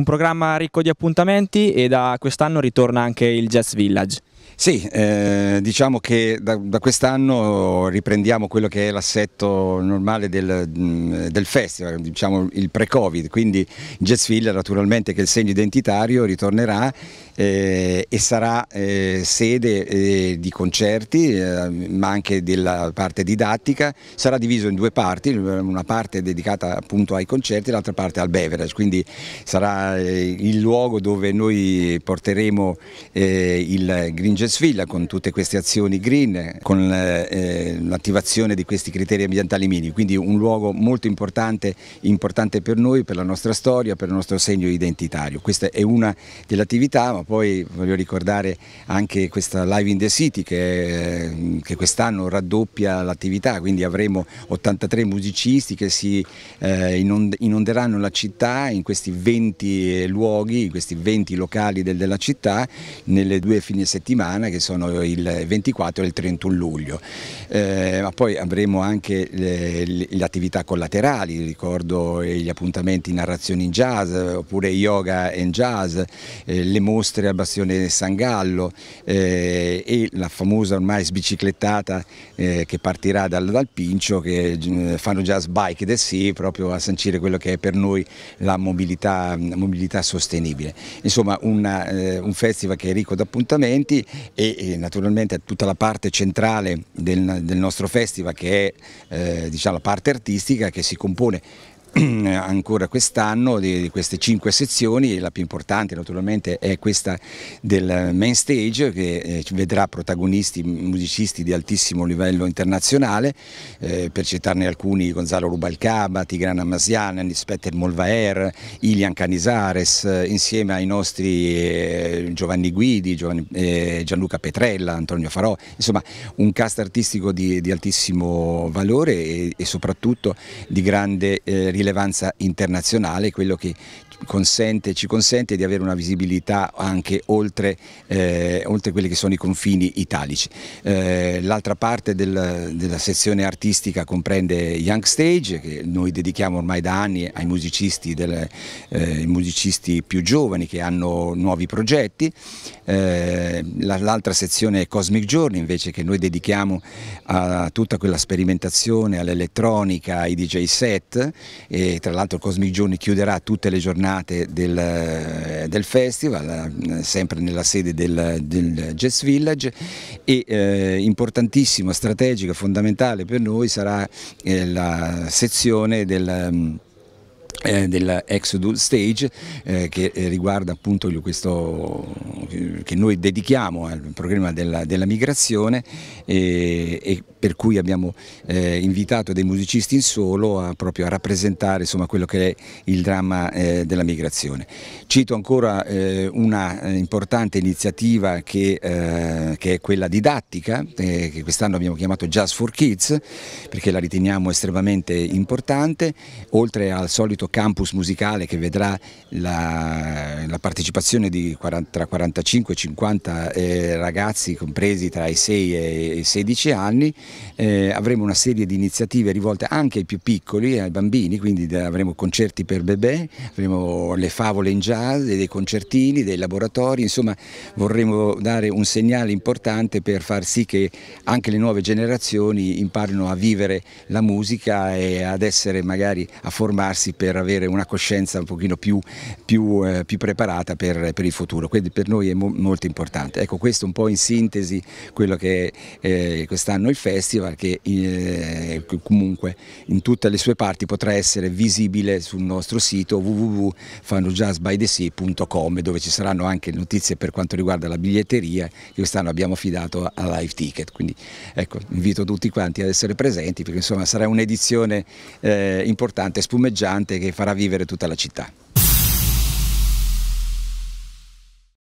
un programma ricco di appuntamenti e da quest'anno ritorna anche il Jazz Village. Sì, eh, diciamo che da, da quest'anno riprendiamo quello che è l'assetto normale del, del, festival, diciamo il pre-covid, quindi Jazzville naturalmente che è il segno identitario ritornerà eh, e sarà eh, sede eh, di concerti eh, ma anche della parte didattica, sarà diviso in due parti, una parte dedicata appunto ai concerti e l'altra parte al beverage, quindi sarà eh, il luogo dove noi porteremo il Green Vingesvilla con tutte queste azioni green, con eh, eh, l'attivazione di questi criteri ambientali minimi, quindi un luogo molto importante, importante per noi, per la nostra storia, per il nostro segno identitario. Questa è una delle attività, ma poi voglio ricordare anche questa Live in the City che, eh, che quest'anno raddoppia l'attività, quindi avremo 83 musicisti che si inonderanno la città in questi 20 luoghi, in questi 20 locali della città, nelle due fine settimana settimana che sono il 24 e il 31 luglio, eh, ma poi avremo anche le, le, attività collaterali, ricordo eh, gli appuntamenti in narrazione in jazz oppure yoga in jazz, eh, le mostre al bastione San Gallo eh, e la famosa ormai sbiciclettata eh, che partirà dal, dal Pincio che mm, fanno jazz bike del sì proprio a sancire quello che è per noi la mobilità, mobilità sostenibile. Insomma una, eh, un festival che è ricco di appuntamenti e, e naturalmente tutta la parte centrale del, del nostro festival che è eh, diciamo, la parte artistica che si compone ancora quest'anno di, queste cinque sezioni, la più importante naturalmente è questa del main stage che eh, vedrà protagonisti musicisti di altissimo livello internazionale, eh, per citarne alcuni Gonzalo Rubalcaba, Tigrana Masian, Nispeter Molvaer, Ilian Canizares, eh, insieme ai nostri eh, Giovanni Guidi, Giovanni, eh, Gianluca Petrella, Antonio Farò, insomma un cast artistico di, di altissimo valore e, e, soprattutto di grande eh, rilevanza internazionale, quello che consente, ci consente di avere una visibilità anche oltre, eh, oltre quelli che sono i confini italici. Eh, L'altra parte del, della sezione artistica comprende Young Stage, che noi dedichiamo ormai da anni ai musicisti, del, eh, musicisti più giovani che hanno nuovi progetti, eh, l'altra sezione è Cosmic Journey invece che noi dedichiamo a tutta quella sperimentazione, all'elettronica, ai DJ set e tra l'altro Cosmic Journey chiuderà tutte le giornate del, del festival, eh, sempre nella sede del, del Jazz Village e eh, importantissima, strategica, fondamentale per noi sarà eh, la sezione del eh, della Exodus Stage eh, che eh, riguarda appunto questo eh, che noi dedichiamo al problema della, della migrazione e, eh, e, per cui abbiamo eh, invitato dei musicisti in solo a, proprio a rappresentare insomma, quello che è il dramma della migrazione. Cito ancora una importante iniziativa che, che è quella didattica che quest'anno abbiamo chiamato Jazz for Kids perché la riteniamo estremamente importante oltre al solito campus musicale che vedrà la, la partecipazione di 40, tra 45 e 50 eh, ragazzi compresi tra i 6 e i 16 anni, eh, avremo una serie di iniziative rivolte anche ai più piccoli, ai bambini, quindi avremo concerti per bebè, avremo le favole in jazz, dei concertini, dei laboratori, insomma vorremmo dare un segnale importante per far sì che anche le nuove generazioni imparino a vivere la musica e ad essere magari a formarsi per avere una coscienza un pochino più, più, eh, più preparata per, per, il futuro, quindi per noi è mo molto importante. Ecco questo un po' in sintesi quello che è eh, quest'anno il festival che eh, comunque in tutte le sue parti potrà essere visibile sul nostro sito www.fanjazzbydesea.com dove ci saranno anche notizie per quanto riguarda la biglietteria che quest'anno abbiamo affidato a Live Ticket, quindi ecco, invito tutti quanti ad essere presenti perché insomma sarà un'edizione eh, importante, spumeggiante che farà vivere tutta la città.